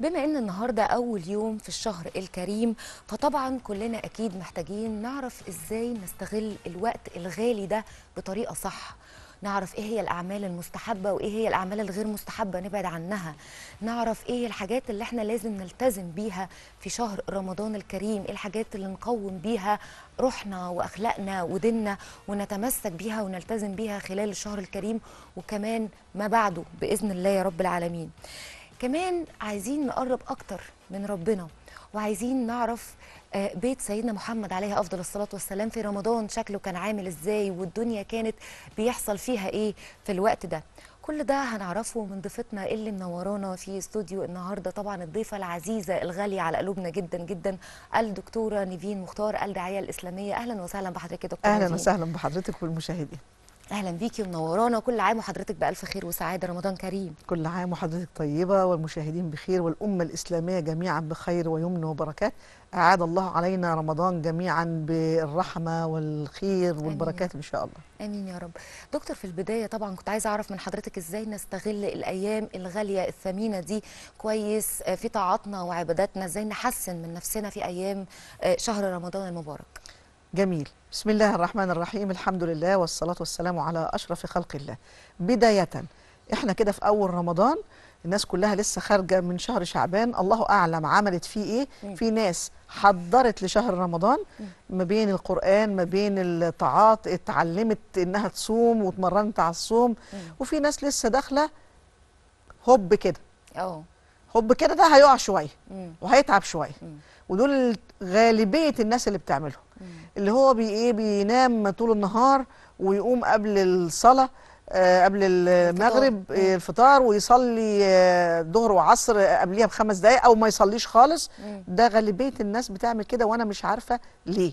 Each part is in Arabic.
بما ان النهارده اول يوم في الشهر الكريم فطبعا كلنا اكيد محتاجين نعرف ازاي نستغل الوقت الغالي ده بطريقه صح نعرف ايه هي الاعمال المستحبه وايه هي الاعمال الغير مستحبه نبعد عنها نعرف ايه الحاجات اللي احنا لازم نلتزم بيها في شهر رمضان الكريم ايه الحاجات اللي نقوم بيها روحنا واخلاقنا وديننا ونتمسك بيها ونلتزم بيها خلال الشهر الكريم وكمان ما بعده باذن الله يا رب العالمين كمان عايزين نقرب اكتر من ربنا وعايزين نعرف آه، بيت سيدنا محمد عليه افضل الصلاه والسلام في رمضان شكله كان عامل ازاي والدنيا كانت بيحصل فيها ايه في الوقت ده كل ده هنعرفه من ضيفتنا اللي منورانا في استوديو النهارده طبعا الضيفه العزيزه الغاليه على قلوبنا جدا جدا الدكتوره نيفين مختار الداعيه الاسلاميه اهلا وسهلا بحضرتك يا دكتوره اهلا وسهلا بحضرتك والمشاهدين اهلا بيكي ومنورانا كل عام وحضرتك بالف خير وسعاده رمضان كريم كل عام وحضرتك طيبه والمشاهدين بخير والامه الاسلاميه جميعا بخير ويمن وبركات اعاد الله علينا رمضان جميعا بالرحمه والخير والبركات ان شاء الله امين يا رب دكتور في البدايه طبعا كنت عايزه اعرف من حضرتك ازاي نستغل الايام الغاليه الثمينه دي كويس آه، في طاعاتنا وعباداتنا ازاي نحسن من نفسنا في ايام آه، شهر رمضان المبارك جميل بسم الله الرحمن الرحيم الحمد لله والصلاة والسلام على أشرف خلق الله بداية احنا كده في أول رمضان الناس كلها لسه خارجة من شهر شعبان الله أعلم عملت فيه إيه في ناس حضرت لشهر رمضان ما بين القرآن ما بين الطاعات اتعلمت إنها تصوم واتمرنت على الصوم وفي ناس لسه داخلة هوب كده أوه. هوب كده ده هيقع شوية وهيتعب شوية ودول غالبية الناس اللي بتعملهم اللي هو بي ايه بينام طول النهار ويقوم قبل الصلاه آه قبل المغرب الفطار, آه، الفطار ويصلي آه ظهر وعصر قبليها بخمس دقائق او ما يصليش خالص ده غالبيه الناس بتعمل كده وانا مش عارفه ليه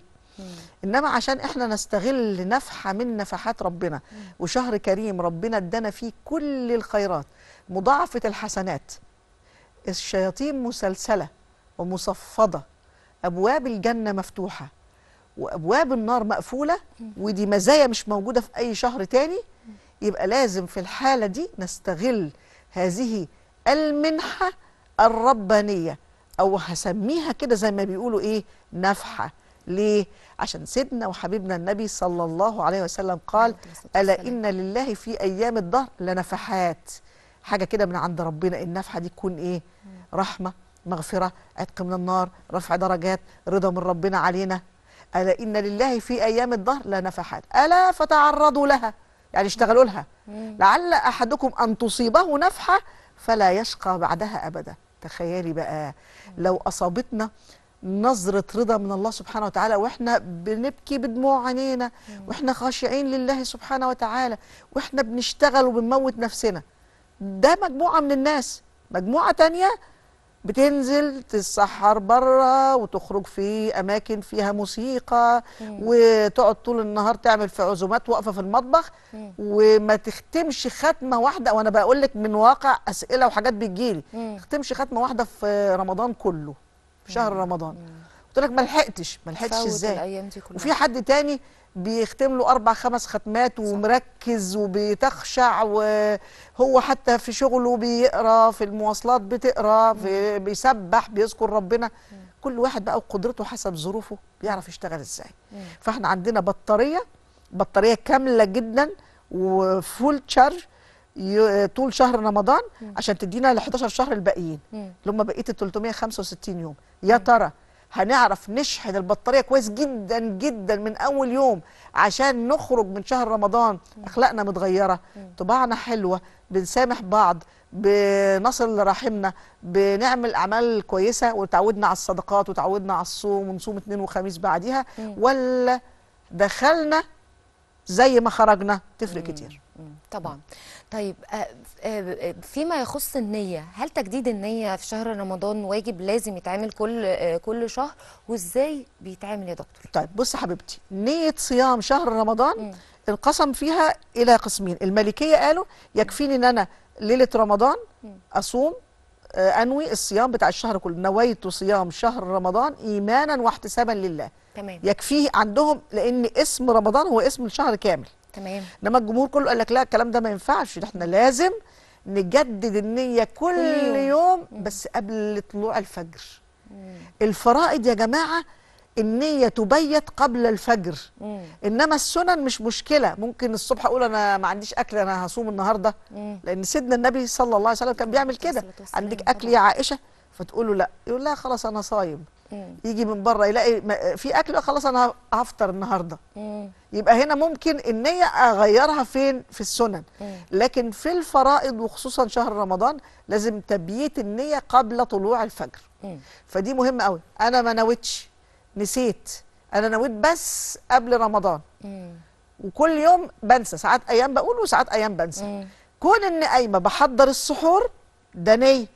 انما عشان احنا نستغل نفحه من نفحات ربنا وشهر كريم ربنا ادانا فيه كل الخيرات مضاعفه الحسنات الشياطين مسلسله ومصفده ابواب الجنه مفتوحه وابواب النار مقفوله ودي مزايا مش موجوده في اي شهر تاني يبقى لازم في الحاله دي نستغل هذه المنحه الربانيه او هسميها كده زي ما بيقولوا ايه نفحه ليه عشان سيدنا وحبيبنا النبي صلى الله عليه وسلم قال الا ان لله في ايام الدهر لنفحات حاجه كده من عند ربنا النفحه دي تكون ايه رحمه مغفره عتق من النار رفع درجات رضا من ربنا علينا ألا إن لله في أيام الدهر لنفحات ألا فتعرضوا لها يعني اشتغلوا لها لعل أحدكم أن تصيبه نفحة فلا يشقى بعدها أبدا تخيلي بقى لو أصابتنا نظرة رضا من الله سبحانه وتعالى واحنا بنبكي بدموع عينينا واحنا خاشعين لله سبحانه وتعالى واحنا بنشتغل وبنموت نفسنا ده مجموعة من الناس مجموعة تانية بتنزل تتسحر بره وتخرج في اماكن فيها موسيقى وتقعد طول النهار تعمل في عزومات واقفه في المطبخ وما تختمش ختمه واحده وانا بقول لك من واقع اسئله وحاجات بتجيلي تختمش ختمه واحده في رمضان كله في شهر رمضان قلت لك ما لحقتش ما لحقتش ازاي وفي حد تاني بيختم له أربع خمس ختمات ومركز وبيتخشع وهو حتى في شغله بيقرا في المواصلات بتقرا في بيسبح بيذكر ربنا كل واحد بقى وقدرته حسب ظروفه بيعرف يشتغل ازاي فاحنا عندنا بطارية بطارية كاملة جدا وفول تشارج طول شهر رمضان عشان تدينا ال 11 شهر الباقيين اللي هم بقيه ال 365 يوم يا ترى هنعرف نشحن البطاريه كويس جدا جدا من اول يوم عشان نخرج من شهر رمضان اخلاقنا متغيره طباعنا حلوه بنسامح بعض بنصل لرحمنا بنعمل اعمال كويسه وتعودنا على الصدقات وتعودنا على الصوم ونصوم اثنين وخميس بعديها ولا دخلنا زي ما خرجنا تفرق كتير طبعا طيب آه، آه، آه، فيما يخص النية هل تجديد النية في شهر رمضان واجب لازم يتعمل كل كل شهر وازاي بيتعمل يا دكتور طيب بص حبيبتي نية صيام شهر رمضان مم. انقسم فيها الى قسمين الملكية قالوا يكفيني ان انا ليلة رمضان اصوم آه، انوي الصيام بتاع الشهر كله نويت صيام شهر رمضان ايمانا واحتسابا لله تمام يكفيه عندهم لان اسم رمضان هو اسم الشهر كامل تمام انما الجمهور كله قال لك لا الكلام ده ما ينفعش احنا لازم نجدد النيه كل يوم بس قبل طلوع الفجر الفرائض يا جماعه النية تبيت قبل الفجر مم. إنما السنن مش مشكلة ممكن الصبح أقول أنا ما عنديش أكل أنا هصوم النهاردة مم. لأن سيدنا النبي صلى الله عليه وسلم كان بيعمل كده عندك أكل يا عائشة فتقول له لا يقول لها خلاص أنا صايم مم. يجي من بره يلاقي في أكل خلاص أنا هفطر النهاردة مم. يبقى هنا ممكن النية أغيرها فين في السنن مم. لكن في الفرائض وخصوصا شهر رمضان لازم تبييت النية قبل طلوع الفجر مم. فدي مهمة قوي أنا ما نويتش نسيت انا نويت بس قبل رمضان وكل يوم بنسى ساعات ايام بقول وساعات ايام بنسى كون ان قايمه بحضر السحور ده نيه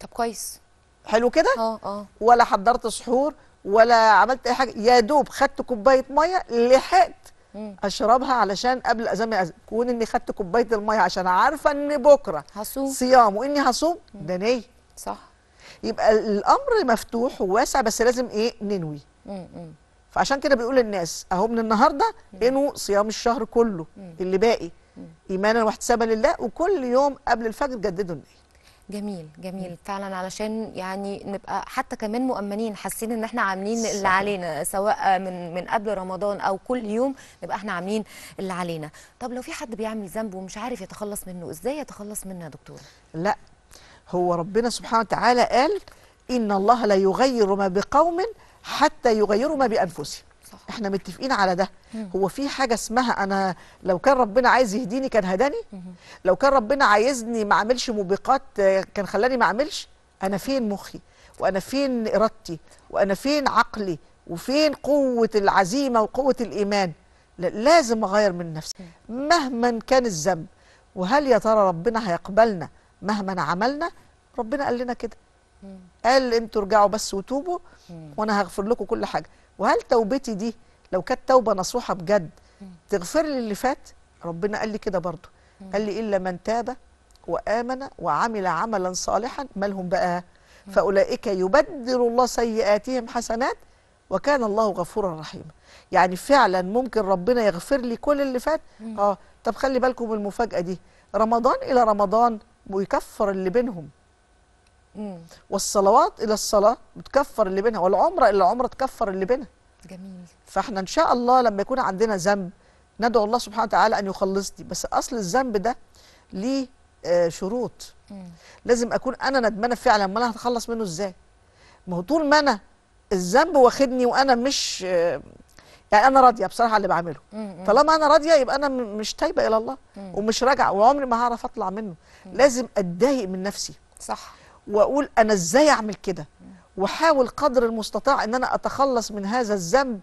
طب كويس حلو كده اه اه ولا حضرت سحور ولا عملت اي حاجه يا دوب خدت كوبايه ميه لحقت مم. اشربها علشان قبل اذان أز... كون اني خدت كوبايه الميه عشان عارفه ان بكره هصوم صيام واني هصوم ده نيه صح يبقى الامر مفتوح وواسع بس لازم ايه ننوي فعشان كده بيقول للناس اهو من النهارده انو صيام الشهر كله اللي باقي ايمانا واحتسابا لله وكل يوم قبل الفجر جددوا النيه جميل جميل فعلا علشان يعني نبقى حتى كمان مؤمنين حاسين ان احنا عاملين صحيح. اللي علينا سواء من من قبل رمضان او كل يوم نبقى احنا عاملين اللي علينا طب لو في حد بيعمل ذنب ومش عارف يتخلص منه ازاي يتخلص منه يا دكتوره لا هو ربنا سبحانه وتعالى قال إن الله لا يغير ما بقوم حتى يغيروا ما بأنفسهم صح. احنا متفقين على ده هو في حاجه اسمها انا لو كان ربنا عايز يهديني كان هداني لو كان ربنا عايزني ما اعملش موبقات كان خلاني ما اعملش انا فين مخي وانا فين ارادتي وانا فين عقلي وفين قوه العزيمه وقوه الايمان لازم اغير من نفسي مهما كان الذنب وهل يا ترى ربنا هيقبلنا مهما عملنا ربنا قال لنا كده قال انتوا ارجعوا بس وتوبوا وانا هغفر لكم كل حاجه وهل توبتي دي لو كانت توبه نصوحه بجد تغفر لي اللي فات ربنا قال لي كده برضه قال لي الا من تاب وامن وعمل عملا صالحا مالهم بقى فاولئك يبدل الله سيئاتهم حسنات وكان الله غفورا رحيما يعني فعلا ممكن ربنا يغفر لي كل اللي فات اه طب خلي بالكم المفاجاه دي رمضان الى رمضان ويكفر اللي بينهم مم. والصلوات الى الصلاه بتكفر اللي بينها والعمره الى العمره تكفر اللي بينها جميل فاحنا ان شاء الله لما يكون عندنا ذنب ندعو الله سبحانه وتعالى ان يخلصني بس اصل الذنب ده ليه آه شروط مم. لازم اكون انا ندمانه فعلا ما انا هتخلص منه ازاي ما هو طول ما انا الذنب واخدني وانا مش آه يعني انا راضيه بصراحه اللي بعمله طالما انا راضيه يبقى انا مش تايبه الى الله ومش راجعه وعمري ما هعرف اطلع منه لازم اتضايق من نفسي صح واقول انا ازاي اعمل كده واحاول قدر المستطاع ان انا اتخلص من هذا الذنب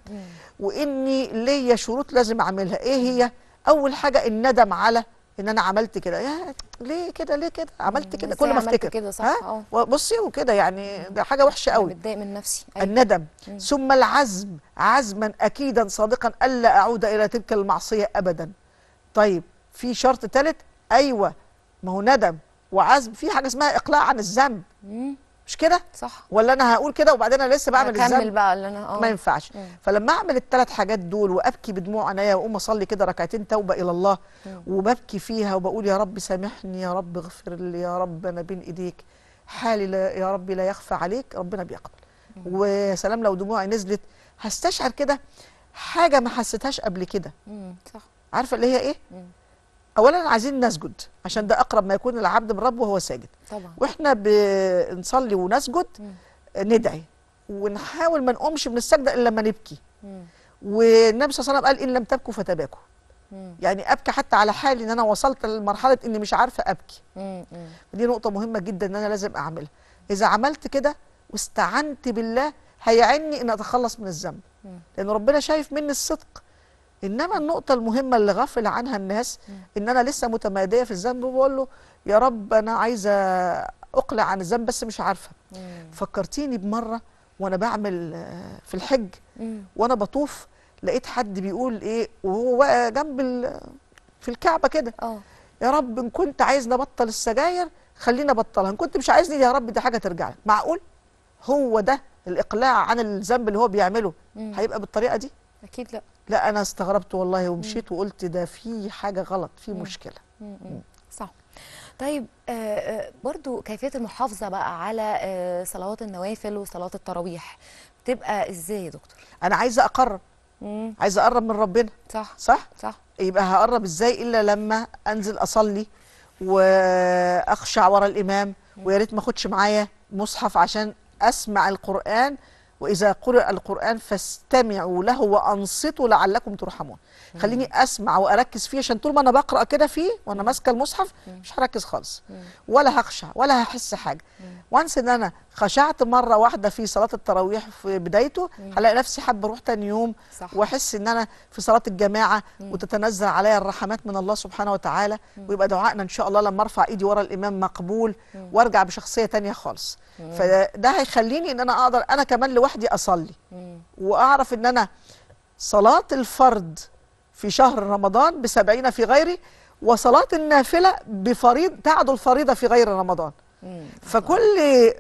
واني ليا شروط لازم اعملها ايه هي اول حاجه الندم على ان انا عملت كده يا ليه كده ليه كده عملت كده كل ما افتكر كده اه. بصي وكده يعني ده حاجه وحشه قوي بتضايق من نفسي أيوة. الندم مم. ثم العزم عزما اكيدا صادقا الا اعود الى تلك المعصيه ابدا طيب في شرط ثالث ايوه ما هو ندم وعزم في حاجه اسمها اقلاع عن الذنب مش كده صح ولا انا هقول كده وبعدين انا لسه بعمل ازاي؟ اكمل بقى اللي انا اه ما ينفعش مم. فلما اعمل الثلاث حاجات دول وابكي بدموع عينيا واقوم اصلي كده ركعتين توبه الى الله مم. وببكي فيها وبقول يا رب سامحني يا رب اغفر لي يا رب انا بين ايديك حالي لا يا رب لا يخفى عليك ربنا بيقبل وسلام لو دموعي نزلت هستشعر كده حاجه ما حسيتهاش قبل كده صح عارفه اللي هي ايه مم. اولا عايزين نسجد عشان ده اقرب ما يكون العبد من ربه وهو ساجد طبعا واحنا بنصلي ونسجد ندعي ونحاول ما نقومش من السجده الا لما نبكي والنبي صلى الله عليه وسلم قال ان لم تبكوا فتباكوا يعني ابكي حتى على حالي ان انا وصلت لمرحله اني مش عارفه ابكي دي نقطه مهمه جدا ان انا لازم اعملها اذا عملت كده واستعنت بالله هيعني ان اتخلص من الذنب لان ربنا شايف مني الصدق انما النقطه المهمه اللي غفل عنها الناس ان انا لسه متماديه في الذنب وبقول له يا رب انا عايزه اقلع عن الذنب بس مش عارفه فكرتيني بمره وانا بعمل آه، في الحج وانا بطوف لقيت حد بيقول ايه وهو بقى جنب في الكعبه كده آه. يا رب ان كنت عايز نبطل السجاير خلينا بطلها ان كنت مش عايزني يا رب دي حاجه ترجع لك معقول هو ده الاقلاع عن الذنب اللي هو بيعمله هيبقى بالطريقه دي اكيد لا لا انا استغربت والله ومشيت وقلت ده في حاجه غلط في مشكله صح طيب آه، آه، برضو كيفيه المحافظه بقى على آه، صلوات النوافل وصلاه التراويح بتبقى ازاي يا دكتور انا عايزه اقرب عايزه اقرب من ربنا صح صح صح يبقى هقرب ازاي الا لما انزل اصلي واخشع ورا الامام ويا ريت ما اخدش معايا مصحف عشان اسمع القران وإذا قرئ القرآن فاستمعوا له وأنصتوا لعلكم ترحمون مم. خليني أسمع وأركز فيه عشان طول ما أنا بقرأ كده فيه وأنا ماسكة المصحف مم. مش هركز خالص مم. ولا هخشع ولا هحس حاجة وانس إن أنا خشعت مرة واحدة في صلاة التراويح في بدايته هلاقي نفسي حابة أروح تاني يوم وأحس إن أنا في صلاة الجماعة وتتنزل عليا الرحمات من الله سبحانه وتعالى ويبقى دعائنا إن شاء الله لما أرفع إيدي ورا الإمام مقبول وأرجع بشخصية تانية خالص فده هيخليني إن أنا أقدر أنا كمان لوحدي لوحدي اصلي واعرف ان انا صلاه الفرض في شهر رمضان بسبعين في غيري وصلاه النافله بفريض تعدل فريضه في غير رمضان فكل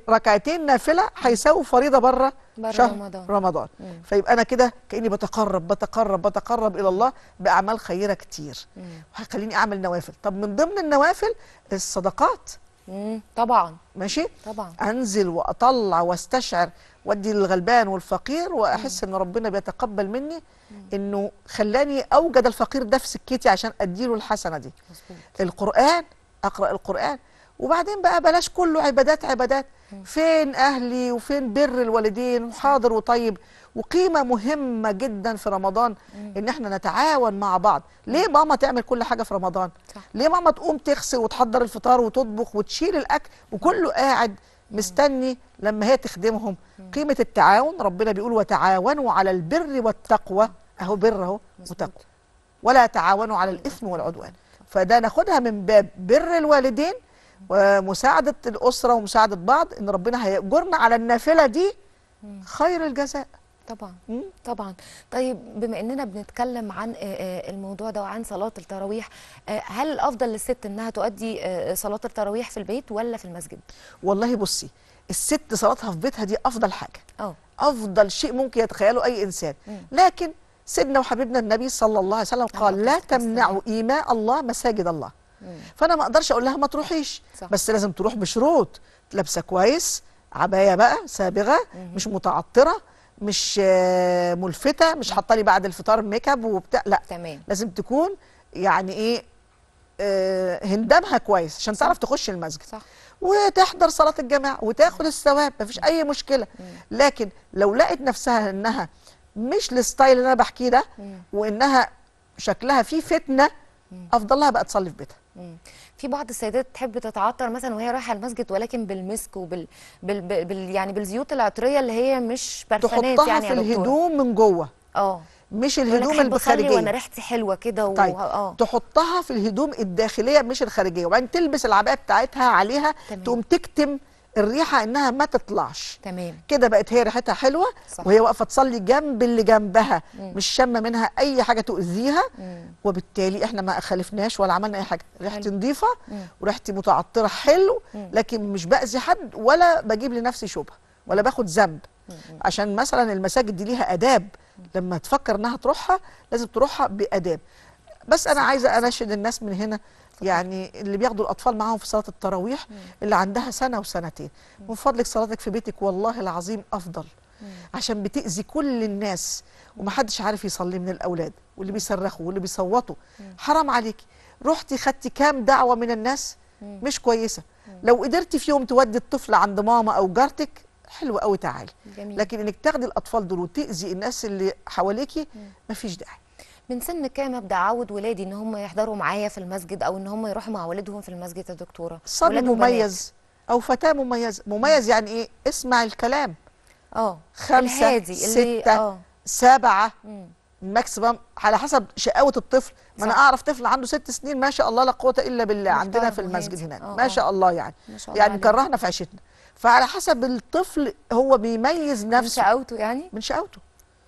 ركعتين نافله هيساووا فريضه بره شهر رمضان, رمضان. فيبقى انا كده كاني بتقرب بتقرب بتقرب الى الله باعمال خيره كتير وهيخليني اعمل نوافل طب من ضمن النوافل الصدقات طبعا ماشي طبعا انزل واطلع واستشعر وادي للغلبان والفقير واحس مم. ان ربنا بيتقبل مني مم. انه خلاني اوجد الفقير ده في سكتي عشان اديله الحسنه دي مزبوط. القران اقرا القران وبعدين بقى بلاش كله عبادات عبادات فين أهلي وفين بر الوالدين وحاضر وطيب وقيمة مهمة جدا في رمضان إن إحنا نتعاون مع بعض ليه ماما تعمل كل حاجة في رمضان ليه ماما تقوم تغسل وتحضر الفطار وتطبخ وتشيل الأكل وكله قاعد مستني لما هي تخدمهم قيمة التعاون ربنا بيقول وتعاونوا على البر والتقوى أهو بر أهو وتقوى ولا تعاونوا على الإثم والعدوان فده ناخدها من باب بر الوالدين ومساعدة الأسرة ومساعدة بعض إن ربنا هيأجرنا على النافلة دي خير الجزاء طبعا طبعا طيب بما اننا بنتكلم عن الموضوع ده وعن صلاه التراويح هل الافضل للست انها تؤدي صلاه التراويح في البيت ولا في المسجد والله بصي الست صلاتها في بيتها دي افضل حاجه أوه. افضل شيء ممكن يتخيله اي انسان مم. لكن سيدنا وحبيبنا النبي صلى الله عليه وسلم قال لا تمنعوا ايماء الله مساجد الله فانا ما اقدرش اقول لها ما تروحيش صح. بس لازم تروح بشروط لابسه كويس عبايه بقى سابغه مم. مش متعطره مش آه، ملفته مش حاطه لي بعد الفطار ميك اب وبتاع لا تمام. لازم تكون يعني ايه آه، هندامها كويس عشان تعرف تخش المسجد صح. وتحضر صلاه الجماعه وتاخد الثواب مفيش اي مشكله مم. لكن لو لقت نفسها انها مش الستايل اللي انا بحكيه ده مم. وانها شكلها فيه فتنه افضل لها بقى تصلي في بيتها في بعض السيدات تحب تتعطر مثلا وهي رايحه المسجد ولكن بالمسك وبال بال... بال... يعني بالزيوت العطريه اللي هي مش برفانات يعني تحطها يعني في الهدوم من جوه اه مش الهدوم الخارجيه وانا ريحتي حلوه كده و... طيب. اه تحطها في الهدوم الداخليه مش الخارجيه وبعدين تلبس العبايه بتاعتها عليها تمام. تقوم تكتم الريحه انها ما تطلعش تمام كده بقت هي ريحتها حلوه صح. وهي واقفه تصلي جنب اللي جنبها مم. مش شامه منها اي حاجه تؤذيها مم. وبالتالي احنا ما خالفناش ولا عملنا اي حاجه ريحتي نظيفه وريحتي متعطره حلو مم. لكن مش باذي حد ولا بجيب لنفسي شبهه ولا باخد ذنب عشان مثلا المساجد دي ليها اداب لما تفكر انها تروحها لازم تروحها باداب بس انا عايزه اناشد الناس من هنا يعني اللي بياخدوا الاطفال معاهم في صلاه التراويح اللي عندها سنه وسنتين من فضلك صلاتك في بيتك والله العظيم افضل عشان بتاذي كل الناس ومحدش عارف يصلي من الاولاد واللي بيصرخوا واللي بيصوتوا حرام عليكي رحتي خدتي كام دعوه من الناس مش كويسه لو قدرتي في يوم تودي الطفل عند ماما او جارتك حلو قوي تعالي لكن انك تاخدي الاطفال دول وتاذي الناس اللي حواليكي مفيش داعي من سن كام ابدا اعود ولادي ان هم يحضروا معايا في المسجد او ان هم يروحوا مع والدهم في المسجد يا دكتوره صبي مميز بنات. او فتاه مميزه مميز يعني ايه اسمع الكلام اه خمسة الهادي ستة اللي آه. سبعة ماكسيمم على حسب شقاوة الطفل ما انا اعرف طفل عنده ست سنين ما شاء الله لا قوة الا بالله عندنا في المسجد هناك آه، ما آه. شاء الله يعني شاء يعني الله يعني كرهنا في عيشتنا فعلى حسب الطفل هو بيميز نفسه من شقاوته يعني من شقاوته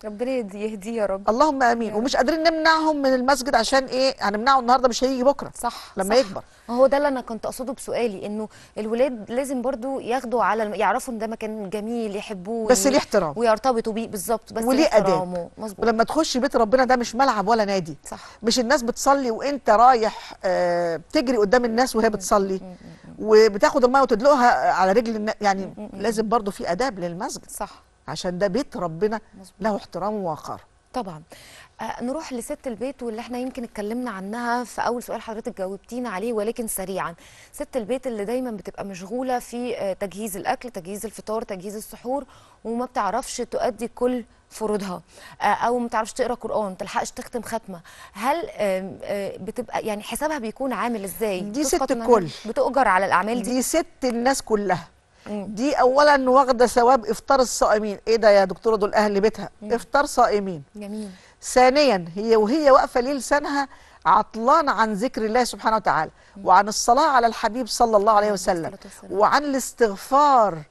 ربنا يهديه يا رب اللهم امين ومش قادرين نمنعهم من المسجد عشان ايه هنمنعه النهارده مش هيجي بكره صح لما صح. يكبر هو ده اللي انا كنت اقصده بسؤالي انه الولاد لازم برضو ياخدوا على الم... يعرفوا ان ده مكان جميل يحبوه بس ليه احترام ويرتبطوا بيه بالظبط بس وليه اداب ولما تخش بيت ربنا ده مش ملعب ولا نادي صح مش الناس بتصلي وانت رايح آه بتجري قدام الناس وهي بتصلي وبتاخد الميه وتدلقها على رجل يعني لازم برضو في اداب للمسجد صح عشان ده بيت ربنا مزبوط. له احترام ووقاره طبعا آه، نروح لست البيت واللي احنا يمكن اتكلمنا عنها في اول سؤال حضرتك جاوبتينا عليه ولكن سريعا ست البيت اللي دايما بتبقى مشغوله في آه، تجهيز الاكل تجهيز الفطار تجهيز السحور وما بتعرفش تؤدي كل فروضها آه، او ما بتعرفش تقرا قران ما تلحقش تختم ختمه هل بتبقى يعني حسابها بيكون عامل ازاي دي ست الكل بتؤجر على الاعمال دي دي ست الناس كلها دي اولا واخده ثواب افطار الصائمين ايه ده يا دكتوره دول اهل بيتها افطار صائمين جميل ثانيا هي وهي واقفه ليه لسانها عطلان عن ذكر الله سبحانه وتعالى وعن الصلاه على الحبيب صلى الله عليه وسلم وعن الاستغفار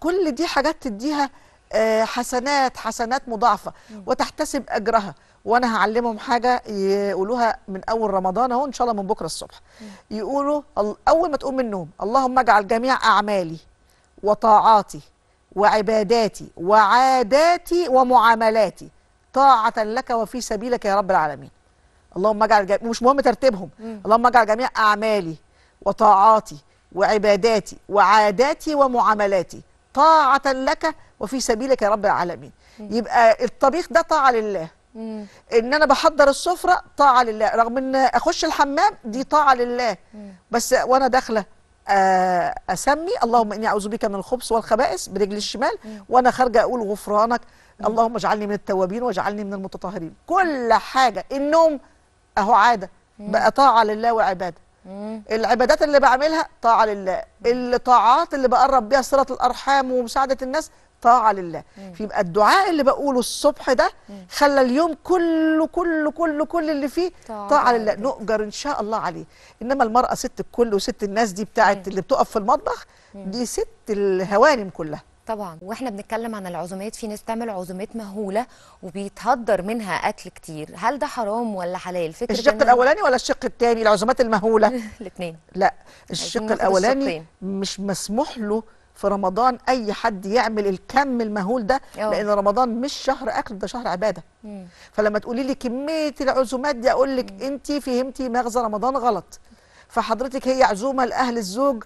كل دي حاجات تديها آه، حسنات حسنات مضاعفه وتحتسب اجرها وانا هعلمهم حاجه يقولوها من اول رمضان اهو ان شاء الله من بكره الصبح يقولوا اول ما تقوم من النوم اللهم اجعل جميع اعمالي وطاعاتي وعباداتي وعاداتي ومعاملاتي طاعه لك وفي سبيلك يا رب العالمين اللهم اجعل جميع مش مهم ترتيبهم اللهم اجعل جميع اعمالي وطاعاتي وعباداتي وعاداتي ومعاملاتي طاعه لك وفي سبيلك يا رب العالمين يبقى الطبيخ ده طاعه لله مم. ان انا بحضر السفره طاعه لله رغم ان اخش الحمام دي طاعه لله مم. بس وانا داخله آه، اسمي اللهم اني اعوذ بك من الخبث والخبائث برجل الشمال مم. وانا خارجه اقول غفرانك اللهم اجعلني من التوابين واجعلني من المتطهرين كل حاجه النوم اهو عاده بقى طاعه لله وعباده مم. العبادات اللي بعملها طاعه لله الطاعات اللي بقرب بيها صله الارحام ومساعده الناس طاعه لله فيبقى الدعاء اللي بقوله الصبح ده خلى اليوم كله كله كله كل اللي فيه طاعه, طاعة لله نؤجر ان شاء الله عليه انما المراه ست الكل وست الناس دي بتاعت اللي بتقف في المطبخ دي ست الهوانم كلها طبعا واحنا بنتكلم عن العزومات في ناس تعمل عزومات مهوله وبيتهدر منها اكل كتير هل ده حرام ولا حلال فكره الشق الاولاني ولا الشق الثاني العزومات المهوله الاثنين لا الشق الاولاني مش مسموح له في رمضان اي حد يعمل الكم المهول ده أوه. لان رمضان مش شهر اكل ده شهر عباده مم. فلما تقولي لي كميه العزومات دي اقول لك انت فهمتي مغزى رمضان غلط فحضرتك هي عزومه لاهل الزوج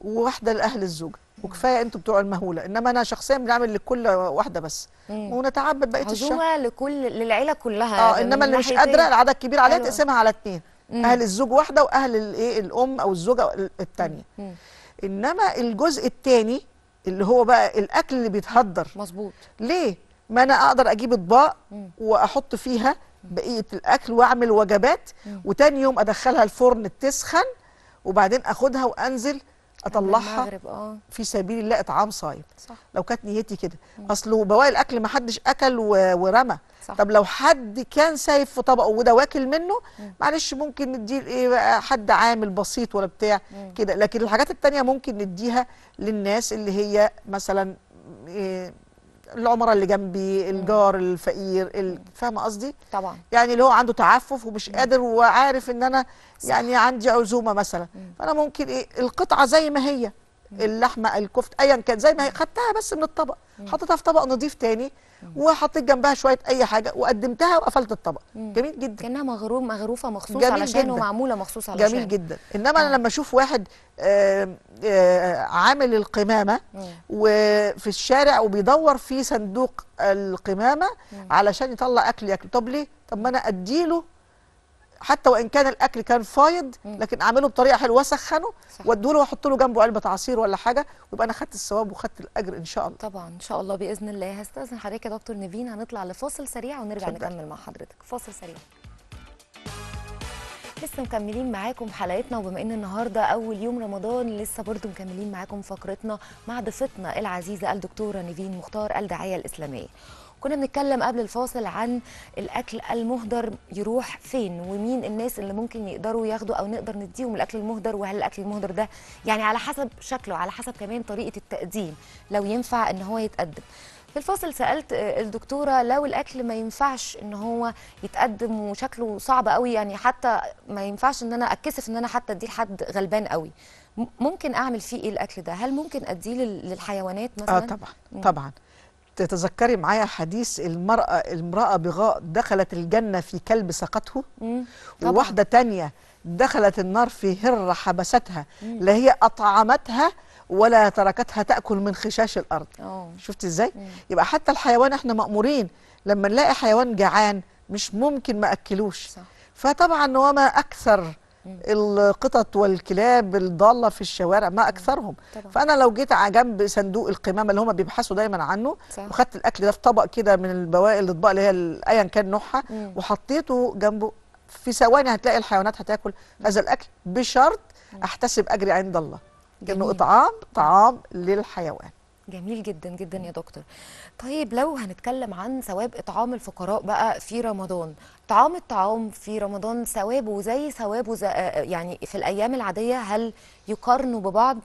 وواحده لاهل الزوج وكفايه انتوا بتوع المهوله انما انا شخصيا بنعمل لكل واحده بس مم. ونتعبد بقيه الشهر عزومه لكل للعيله كلها اه انما اللي مش قادره إيه؟ العدد الكبير عليها أيوة. تقسمها على اثنين اهل الزوج واحده واهل الايه الام او الزوجه الثانيه انما الجزء الثاني اللي هو بقى الاكل اللي بيتهدر مظبوط ليه ما انا اقدر اجيب اطباق واحط فيها بقيه الاكل واعمل وجبات وتاني يوم ادخلها الفرن تسخن وبعدين اخدها وانزل اطلعها آه. في سبيل الله اطعام صايم صح. لو كانت نيتي كده اصله بواقي الاكل ما حدش اكل ورمى صح. طب لو حد كان سايب في طبقه وده واكل منه مم. معلش ممكن نديه ايه بقى حد عامل بسيط ولا بتاع كده لكن الحاجات التانية ممكن نديها للناس اللي هي مثلا إيه العمراء اللي جنبي الجار الفقير فاهمه قصدي طبعا يعني اللي هو عنده تعفف ومش قادر وعارف ان انا يعني عندي عزومه مثلا فانا ممكن ايه القطعه زي ما هي اللحمه الكفت ايا كان زي ما هي خدتها بس من الطبق حطيتها في طبق نظيف تاني وحطيت جنبها شويه اي حاجه وقدمتها وقفلت الطبق جميل جدا كانها مغروف مغروفه مخصوص علشان جداً. ومعموله مخصوص علشان جميل جدا انما انا آه. لما اشوف واحد آه عامل القمامه مم. وفي الشارع وبيدور في صندوق القمامه مم. علشان يطلع اكل ياكل طب ليه طب ما انا اديله حتى وان كان الاكل كان فايض لكن اعمله بطريقه حلوه واسخنه واديه له واحط له جنبه علبه عصير ولا حاجه ويبقى انا خدت الثواب وخدت الاجر ان شاء الله طبعا ان شاء الله باذن الله هستاذن حضرتك يا دكتور نيفين هنطلع لفاصل سريع ونرجع شكرا. نكمل مع حضرتك فاصل سريع لسه مكملين معاكم حلقتنا وبما ان النهارده اول يوم رمضان لسه برضو مكملين معاكم فقرتنا مع ضيفتنا العزيزه الدكتوره نيفين مختار الداعيه الاسلاميه كنا بنتكلم قبل الفاصل عن الاكل المهدر يروح فين ومين الناس اللي ممكن يقدروا ياخدوا او نقدر نديهم الاكل المهدر وهل الاكل المهدر ده يعني على حسب شكله على حسب كمان طريقه التقديم لو ينفع ان هو يتقدم في الفاصل سالت الدكتوره لو الاكل ما ينفعش ان هو يتقدم وشكله صعب قوي يعني حتى ما ينفعش ان انا اتكسف ان انا حتى اديه لحد غلبان قوي ممكن اعمل فيه ايه الاكل ده هل ممكن اديه للحيوانات آه مثلا اه طبعا طبعا تتذكري معايا حديث المرأة المرأة بغاء دخلت الجنة في كلب سقته وواحدة تانية دخلت النار في هرة حبستها لا هي أطعمتها ولا تركتها تأكل من خشاش الأرض أوه. شفت إزاي؟ مم. يبقى حتى الحيوان إحنا مأمورين لما نلاقي حيوان جعان مش ممكن ما أكلوش صح. فطبعا وما أكثر القطط والكلاب الضاله في الشوارع ما اكثرهم طبعا. فانا لو جيت على جنب صندوق القمامه اللي هم بيبحثوا دايما عنه وخدت الاكل ده في طبق كده من البواقي الاطباق اللي هي ايا كان نوعها وحطيته جنبه في ثواني هتلاقي الحيوانات هتاكل هذا الاكل بشرط احتسب اجري عند الله انه اطعام طعام للحيوان جميل جدا جدا يا دكتور طيب لو هنتكلم عن ثواب اطعام الفقراء بقى في رمضان طعام الطعام في رمضان ثوابه زي ثوابه زي يعني في الايام العاديه هل يقارنوا ببعض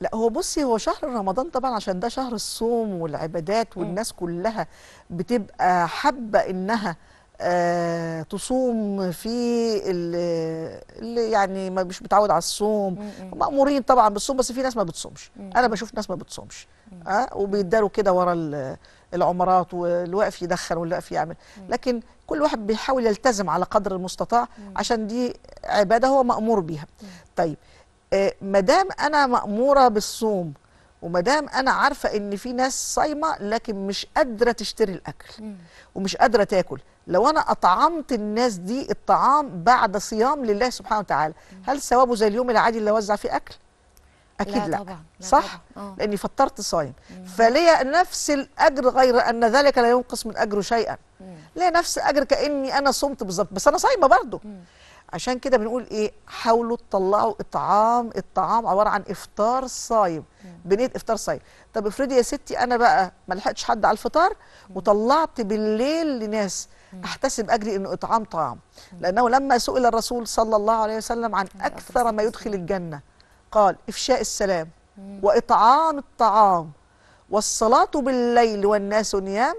لا هو بصي هو شهر رمضان طبعا عشان ده شهر الصوم والعبادات والناس كلها بتبقى حابه انها آه، تصوم في اللي يعني ما مش متعود على الصوم مأمورين طبعا بالصوم بس في ناس ما بتصومش انا بشوف ناس ما بتصومش اه وبيداروا كده ورا العمرات والواقف يدخن والواقف يعمل لكن كل واحد بيحاول يلتزم على قدر المستطاع عشان دي عباده هو مأمور بيها طيب آه، ما دام انا مأموره بالصوم وما دام انا عارفه ان في ناس صايمه لكن مش قادره تشتري الاكل مم. ومش قادره تاكل لو انا اطعمت الناس دي الطعام بعد صيام لله سبحانه وتعالى مم. هل ثوابه زي اليوم العادي اللي اوزع فيه اكل اكيد لا, لا. طبعا لا صح طبعا. آه. لاني فطرت صايم فليا نفس الاجر غير ان ذلك لا ينقص من اجره شيئا ليا نفس الاجر كاني انا صمت بالظبط بس انا صايمه برضه مم. عشان كده بنقول ايه حاولوا تطلعوا اطعام الطعام عباره عن افطار صايم بنيت افطار صايم طب افرضي يا ستي انا بقى ما لحقتش حد على الفطار وطلعت بالليل لناس احتسب اجري انه اطعام طعام لانه لما سئل الرسول صلى الله عليه وسلم عن اكثر ما يدخل الجنه قال افشاء السلام واطعام الطعام والصلاه بالليل والناس نيام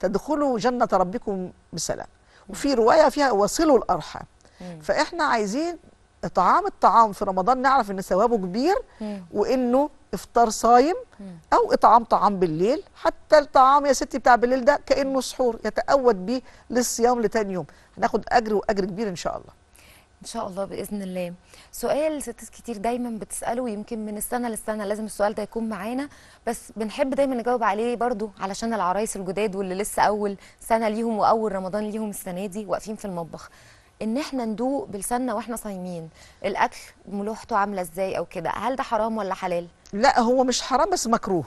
تدخلوا جنه ربكم بسلام وفي روايه فيها وصلوا الارحام فاحنا عايزين اطعام الطعام في رمضان نعرف ان ثوابه كبير وانه افطار صايم او اطعام طعام بالليل حتى الطعام يا ستي بتاع بالليل ده كانه سحور يتأود به للصيام لتاني يوم هناخد اجر واجر كبير ان شاء الله ان شاء الله باذن الله سؤال ستات كتير دايما بتساله يمكن من السنه للسنه لازم السؤال ده يكون معانا بس بنحب دايما نجاوب عليه برضو علشان العرايس الجداد واللي لسه اول سنه ليهم واول رمضان ليهم السنه دي واقفين في المطبخ ان احنا ندوق بلساننا واحنا صايمين الاكل ملوحته عامله ازاي او كده هل ده حرام ولا حلال لا هو مش حرام بس مكروه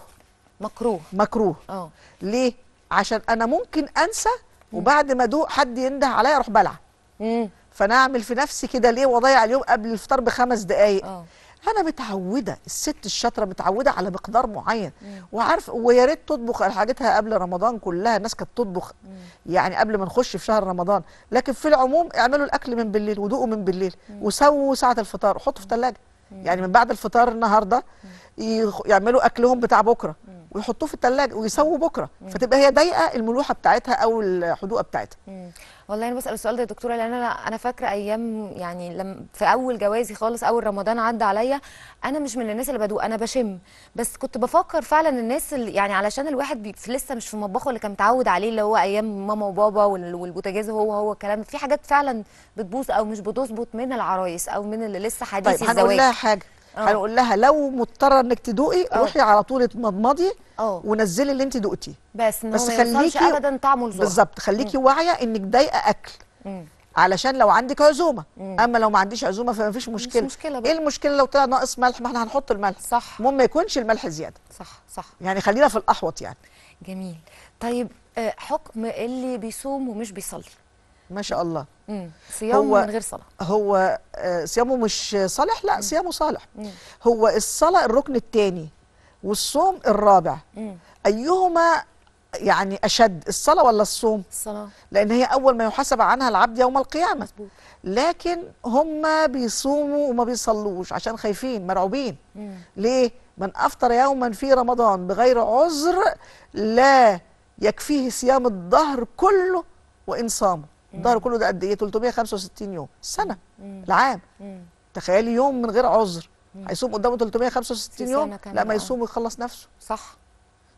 مكروه مكروه اه ليه عشان انا ممكن انسى وبعد ما ادوق حد ينده عليا اروح بلع امم فانا اعمل في نفسي كده ليه وضيع اليوم قبل الفطار بخمس دقائق اه انا متعوده الست الشاطره متعوده على مقدار معين وعارف ويا ريت تطبخ حاجتها قبل رمضان كلها الناس كانت تطبخ يعني قبل ما نخش في شهر رمضان لكن في العموم اعملوا الاكل من بالليل ودوقوا من بالليل وسووا ساعه الفطار وحطوا في الثلاجه يعني من بعد الفطار النهارده يعملوا اكلهم بتاع بكره ويحطوه في الثلاجه ويسووا بكره فتبقى هي ضايقه الملوحه بتاعتها او الحدوقه بتاعتها والله انا بسال السؤال ده يا دكتوره لان انا انا فاكره ايام يعني لما في اول جوازي خالص اول رمضان عدى عليا انا مش من الناس اللي بدوق انا بشم بس كنت بفكر فعلا الناس اللي يعني علشان الواحد لسه مش في مطبخه اللي كان متعود عليه اللي هو ايام ماما وبابا والبوتاجاز هو هو الكلام في حاجات فعلا بتبوظ او مش بتظبط من العرايس او من اللي لسه حديث طيب الزواج طيب هقول لها حاجه اه. هنقول لها لو مضطره انك تدوقي اه. روحي على طول اتمضمضي اه. ونزلي اللي انت دوقتيه بس بس خليكي ابدا طعمه لذوقك بالظبط خليكي واعيه انك ضايقه اكل مم. علشان لو عندك عزومه مم. اما لو ما عنديش عزومه فما فيش مشكله مش مشكله بقى. ايه المشكله لو طلع ناقص ملح ما احنا هنحط الملح صح المهم ما يكونش الملح زياده صح صح يعني خلينا في الاحوط يعني جميل طيب حكم اللي بيصوم ومش بيصلي ما شاء الله صيامه هو من غير صلاه هو آه، صيامه مش صالح لا صيامه صالح هو الصلاه الركن الثاني والصوم الرابع ايهما يعني اشد الصلاه ولا الصوم الصلاه لان هي اول ما يحاسب عنها العبد يوم القيامه مزبوط. لكن هم بيصوموا وما بيصلوش عشان خايفين مرعوبين مم. ليه من افطر يوما في رمضان بغير عذر لا يكفيه صيام الدهر كله وان صامه الظهر كله ده قد ايه 365 يوم السنه العام تخيلي يوم من غير عذر هيصوم قدامه 365 يوم لا ما يصوم ويخلص نفسه صح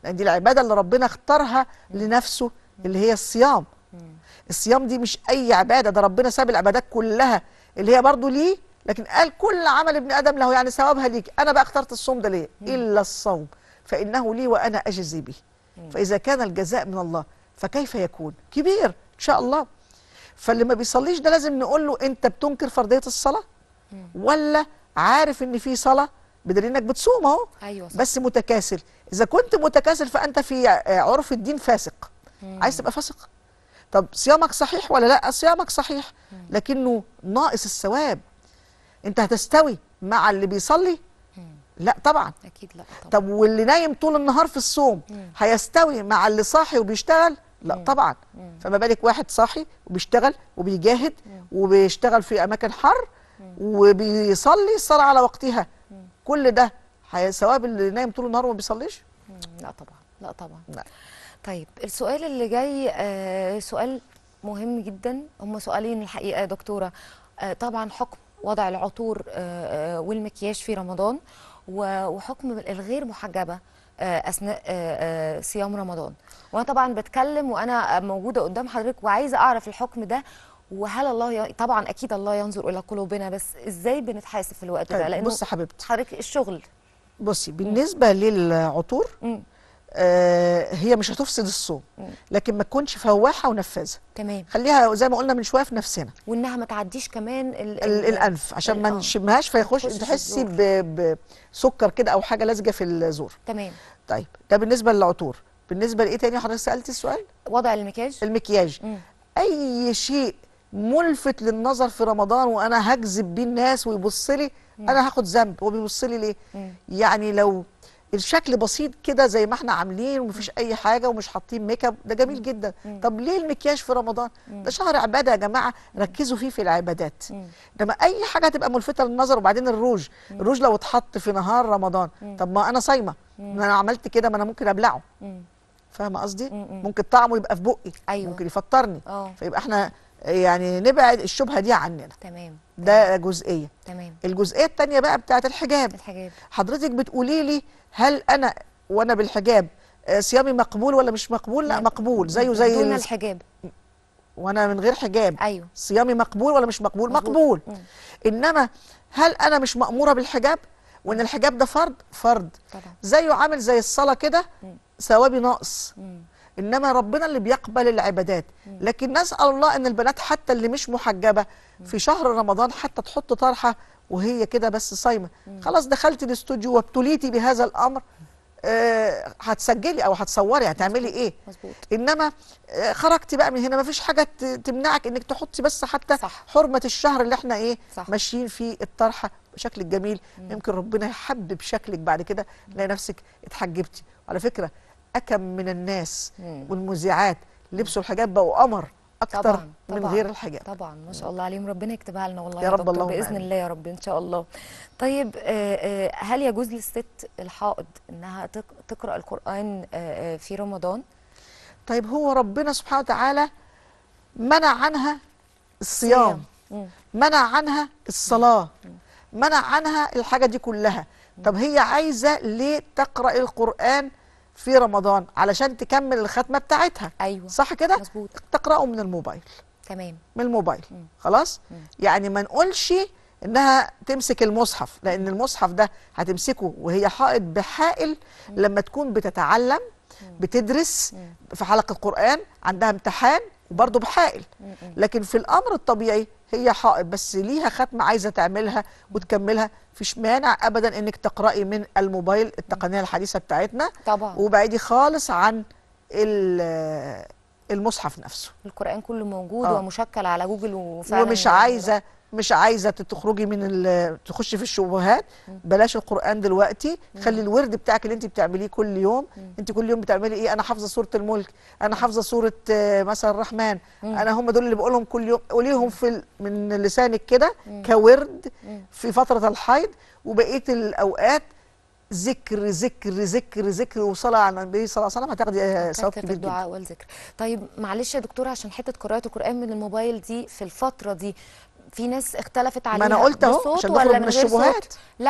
لان دي العباده اللي ربنا اختارها لنفسه اللي هي الصيام الصيام دي مش اي عباده ده ربنا ساب العبادات كلها اللي هي برضو ليه لكن قال كل عمل ابن ادم له يعني ثوابها ليك انا بقى اخترت الصوم ده ليه الا الصوم فانه لي وانا اجزي به فاذا كان الجزاء من الله فكيف يكون كبير ان شاء الله فاللي ما بيصليش ده لازم نقول له انت بتنكر فرضيه الصلاه ولا عارف ان في صلاه بدليل انك بتصوم اهو أيوة صح. بس متكاسل اذا كنت متكاسل فانت في عرف الدين فاسق مم. عايز تبقى فاسق طب صيامك صحيح ولا لا صيامك صحيح لكنه ناقص الثواب انت هتستوي مع اللي بيصلي لا طبعا اكيد لا طبعا. طب واللي نايم طول النهار في الصوم مم. هيستوي مع اللي صاحي وبيشتغل لا مم. طبعا مم. فما بالك واحد صاحي وبيشتغل وبيجاهد مم. وبيشتغل في اماكن حر مم. وبيصلي الصلاه على وقتها مم. كل ده ثواب اللي نايم طول النهار وما بيصليش لا طبعا لا طبعا لا. طيب السؤال اللي جاي آه سؤال مهم جدا هم سؤالين الحقيقه يا دكتوره آه طبعا حكم وضع العطور آه, آه، والمكياج في رمضان وحكم الغير محجبه آه، اثناء آه، آه، صيام رمضان وانا طبعا بتكلم وانا موجوده قدام حضرتك وعايزه اعرف الحكم ده وهل الله ي... طبعا اكيد الله ينظر الى قلوبنا بس ازاي بنتحاسب في الوقت ده طيب، لانه بص حبيبتي حضرتك الشغل بصي بالنسبه م. للعطور م. آه، هي مش هتفسد الصوم لكن ما تكونش فواحه ونفاذه تمام خليها زي ما قلنا من شويه في نفسنا وانها ما تعديش كمان الـ الـ الانف عشان ما آه. نشمهاش فيخش تحسي بسكر كده او حاجه لازجه في الزور تمام طيب ده بالنسبه للعطور بالنسبه لايه تاني حضرتك سالتي السؤال وضع المكياج المكياج مم. اي شيء ملفت للنظر في رمضان وانا هجذب بيه الناس ويبص لي انا هاخد ذنب هو بيبص لي ليه مم. يعني لو الشكل بسيط كده زي ما احنا عاملين ومفيش اي حاجه ومش حاطين ميك اب ده جميل جدا طب ليه المكياج في رمضان ده شهر عباده يا جماعه ركزوا فيه في العبادات لما اي حاجه هتبقى ملفته للنظر وبعدين الروج الروج لو اتحط في نهار رمضان طب ما انا صايمه ما انا عملت كده ما انا ممكن ابلعه فاهمه قصدي ممكن طعمه يبقى في بقي أيوة. ممكن يفطرني آه. فيبقى احنا يعني نبعد الشبهه دي عننا تمام ده جزئيه تمام الجزئيه الثانيه بقى بتاعه الحجاب الحجاب حضرتك بتقولي لي هل انا وانا بالحجاب آه، صيامي مقبول ولا مش مقبول لا, لا مقبول زيه زي دون الحجاب وانا من غير حجاب ايوه صيامي مقبول ولا مش مقبول مقبول, مقبول انما هل انا مش ماموره بالحجاب وان الحجاب ده فرض فرض طبعا. زيه عامل زي الصلاه كده ثوابي ناقص مم. انما ربنا اللي بيقبل العبادات لكن نسال الله ان البنات حتى اللي مش محجبه في شهر رمضان حتى تحط طرحه وهي كده بس صايمه خلاص دخلت الاستوديو وابتليتي بهذا الامر آه هتسجلي او هتصوري هتعملي ايه مزبوط. انما آه خرجتي بقى من هنا مفيش حاجه تمنعك انك تحطي بس حتى صح. حرمه الشهر اللي احنا ايه صح. ماشيين فيه الطرحه بشكلك جميل مم. يمكن ربنا يحبب شكلك بعد كده تلاقي نفسك اتحجبتي على فكره أكم من الناس مم. والمذيعات لبسوا الحجاب بقوا قمر اكتر طبعًا طبعًا من غير الحجاب طبعا ما شاء الله عليهم ربنا يكتبها لنا والله يا, رب الله باذن الله يا رب ان شاء الله طيب آه، آه، هل يجوز للست الحائض انها تقرا القران آه، في رمضان طيب هو ربنا سبحانه وتعالى منع عنها الصيام منع عنها الصلاه منع عنها الحاجه دي كلها طب هي عايزه ليه تقرا القران في رمضان علشان تكمل الختمه بتاعتها ايوه صح كده مظبوط تقراه من الموبايل تمام من الموبايل مم. خلاص مم. يعني ما نقولش انها تمسك المصحف لان المصحف ده هتمسكه وهي حائط بحائل لما تكون بتتعلم بتدرس في حلقه قران عندها امتحان وبرضه بحائل لكن في الامر الطبيعي هي حائط بس ليها ختمه عايزه تعملها وتكملها مفيش مانع ابدا انك تقراي من الموبايل التقنيه الحديثه بتاعتنا طبعا وبعيدي خالص عن المصحف نفسه القرآن كله موجود آه. ومشكل على جوجل وفعلا ومش يعني عايزة مش عايزة تخرجي من تخشي في الشبهات بلاش القرآن دلوقتي خلي الورد بتاعك اللي انت بتعمليه كل يوم انت كل يوم بتعملي ايه انا حافظة سورة الملك انا حافظة سورة آه، مثلا الرحمن انا هم دول اللي بقولهم كل يوم قوليهم في من لسانك كده كورد في فترة الحيض وبقية الاوقات ذكر ذكر ذكر ذكر وصلاه على النبي صلى الله عليه وسلم هتاخدي ثواب آه، كبير الدعاء والذكر طيب معلش يا دكتوره عشان حته قراءه القران من الموبايل دي في الفتره دي في ناس اختلفت عليها ما انا قلت اهو عشان ولا من الشبهات لا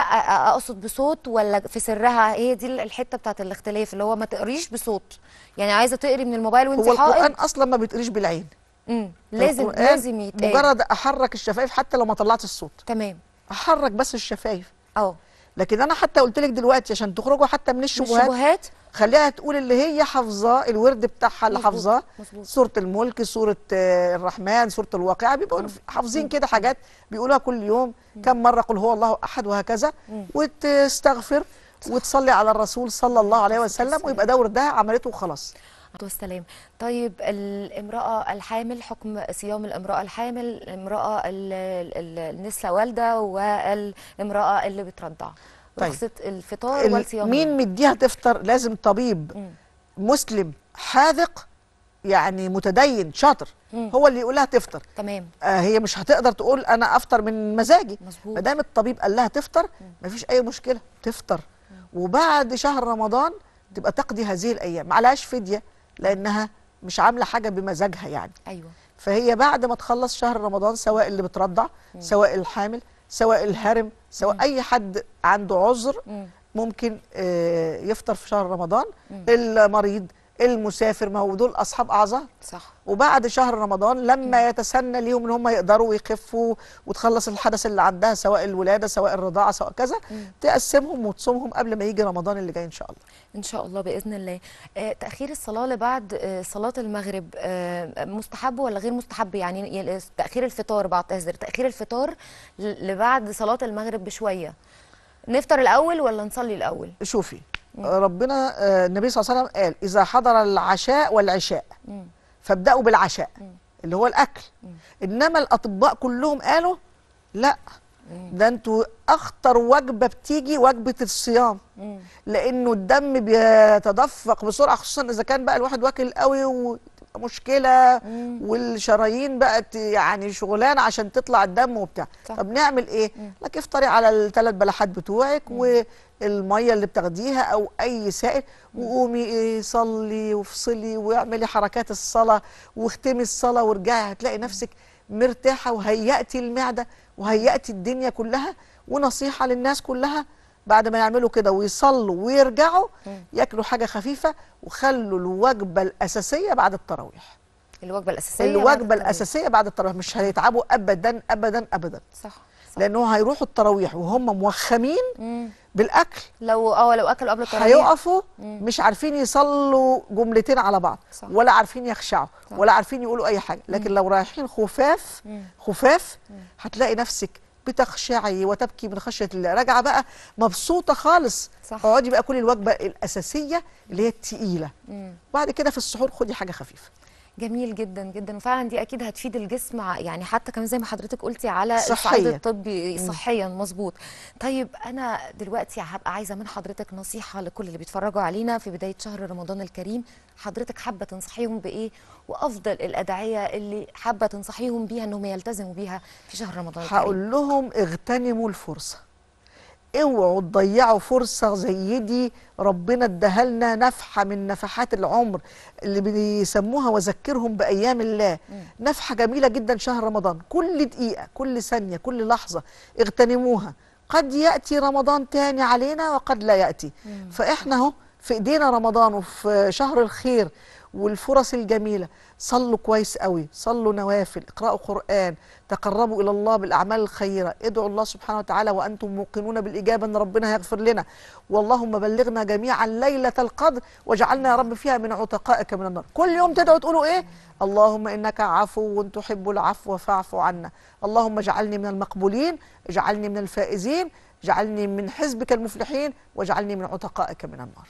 اقصد بصوت ولا في سرها هي دي الحته بتاعت الاختلاف اللي هو ما تقريش بصوت يعني عايزه تقري من الموبايل وانت حائض هو القران اصلا ما بيتقريش بالعين امم لازم لازم يتقري مجرد احرك الشفايف حتى لو ما طلعت الصوت تمام احرك بس الشفايف اه لكن انا حتى قلت لك دلوقتي عشان تخرجوا حتى من الشبهات, الشبهات خليها تقول اللي هي حافظاه الورد بتاعها اللي حافظاه سوره الملك سوره آه، الرحمن سوره الواقعه بيبقوا حافظين كده حاجات بيقولوها كل يوم كم مره قل هو الله احد وهكذا وتستغفر وتصلي على الرسول صلى الله عليه وسلم ويبقى ده وردها عملته وخلاص والسلام طيب الامرأة الحامل حكم صيام الامرأة الحامل الامرأة النسلة والدة والامرأة اللي بترضع طيب. رخصة الفطار والصيام مين مديها تفطر لازم طبيب م. مسلم حاذق يعني متدين شاطر مم. هو اللي يقول لها تفطر تمام آه هي مش هتقدر تقول انا افطر من مزاجي ما دام الطبيب قال لها تفطر مفيش اي مشكله تفطر مم. وبعد شهر رمضان تبقى تقضي هذه الايام ما عليهاش فديه لانها مش عامله حاجه بمزاجها يعني ايوه فهي بعد ما تخلص شهر رمضان سواء اللي بترضع مم. سواء الحامل سواء الهرم سواء مم. اي حد عنده عذر مم. ممكن آه، يفطر في شهر رمضان مم. المريض المسافر ما هو دول اصحاب اعذار صح وبعد شهر رمضان لما م. يتسنى ليهم ان هم يقدروا يخفوا وتخلص الحدث اللي عندها سواء الولاده سواء الرضاعه سواء كذا م. تقسمهم وتصومهم قبل ما يجي رمضان اللي جاي ان شاء الله ان شاء الله باذن الله آه تاخير الصلاه لبعد آه صلاه المغرب آه مستحب ولا غير مستحب يعني تاخير الفطار بعد تهزر تاخير الفطار لبعد صلاه المغرب بشويه نفطر الاول ولا نصلي الاول شوفي ربنا آه، النبي صلى الله عليه وسلم قال اذا حضر العشاء والعشاء فابداوا بالعشاء اللي هو الاكل انما الاطباء كلهم قالوا لا ده انتوا اخطر وجبه بتيجي وجبه الصيام لانه الدم بيتدفق بسرعه خصوصا اذا كان بقى الواحد واكل قوي و... مشكله والشرايين بقت يعني شغلانه عشان تطلع الدم وبتاع صح. طب نعمل ايه لك افطري على الثلاث بلحات بتوعك والميه اللي بتاخديها او اي سائل وقومي ايه صلي وافصلي واعملي حركات الصلاه واختمي الصلاه وارجعي هتلاقي نفسك مرتاحه وهيأتي المعده وهيأتي الدنيا كلها ونصيحه للناس كلها بعد ما يعملوا كده ويصلوا ويرجعوا ياكلوا حاجه خفيفه وخلوا الوجبه الاساسيه بعد التراويح الوجبه الاساسيه الوجبه الاساسيه بعد التراويح مش هيتعبوا ابدا ابدا ابدا صح, صح. لانه هيروحوا التراويح وهم موخمين مم. بالاكل لو اه لو اكلوا قبل التراويح هيقفوا مش عارفين يصلوا جملتين على بعض صح. ولا عارفين يخشعوا صح. ولا عارفين يقولوا اي حاجه لكن مم. لو رايحين خفاف مم. خفاف هتلاقي نفسك بتخشعي وتبكي من خشيه الله راجعه بقى مبسوطه خالص اقعدي بقى كل الوجبه الاساسيه اللي هي التقيله وبعد كده في السحور خدي حاجه خفيفه جميل جدا جدا وفعلا دي اكيد هتفيد الجسم يعني حتى كمان زي ما حضرتك قلتي على الصعيد الطبي صحيا مظبوط طيب انا دلوقتي هبقى عايزه من حضرتك نصيحه لكل اللي بيتفرجوا علينا في بدايه شهر رمضان الكريم حضرتك حابه تنصحيهم بايه وافضل الادعيه اللي حابه تنصحيهم بيها انهم يلتزموا بيها في شهر رمضان الكريم هقول لهم اغتنموا الفرصه اوعوا تضيعوا فرصه زي دي ربنا اداها لنا نفحه من نفحات العمر اللي بيسموها وذكرهم بايام الله نفحه جميله جدا شهر رمضان كل دقيقه كل ثانيه كل لحظه اغتنموها قد ياتي رمضان تاني علينا وقد لا ياتي فاحنا اهو في ايدينا رمضان وفي شهر الخير والفرص الجميلة صلوا كويس قوي صلوا نوافل اقرأوا قرآن تقربوا إلى الله بالأعمال الخيرة ادعوا الله سبحانه وتعالى وأنتم موقنون بالإجابة أن ربنا هيغفر لنا واللهم بلغنا جميعا ليلة القدر واجعلنا يا رب فيها من عتقائك من النار كل يوم تدعوا تقولوا إيه اللهم إنك عفو تحب العفو فاعف عنا اللهم اجعلني من المقبولين اجعلني من الفائزين اجعلني من حزبك المفلحين واجعلني من عتقائك من النار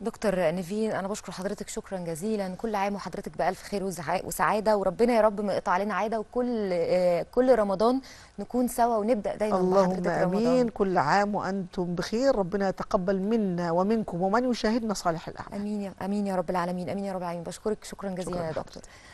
دكتور نيفين انا بشكر حضرتك شكرا جزيلا كل عام وحضرتك بالف خير وسعاده وربنا يا رب ما يقطع علينا عاده وكل آه، كل رمضان نكون سوا ونبدا دايما اللهم بحضرتك امين رمضان. كل عام وانتم بخير ربنا يتقبل منا ومنكم ومن يشاهدنا صالح الاعمال امين يا امين يا رب العالمين امين يا رب العالمين بشكرك شكرا جزيلا شكرا يا دكتور حضرتك.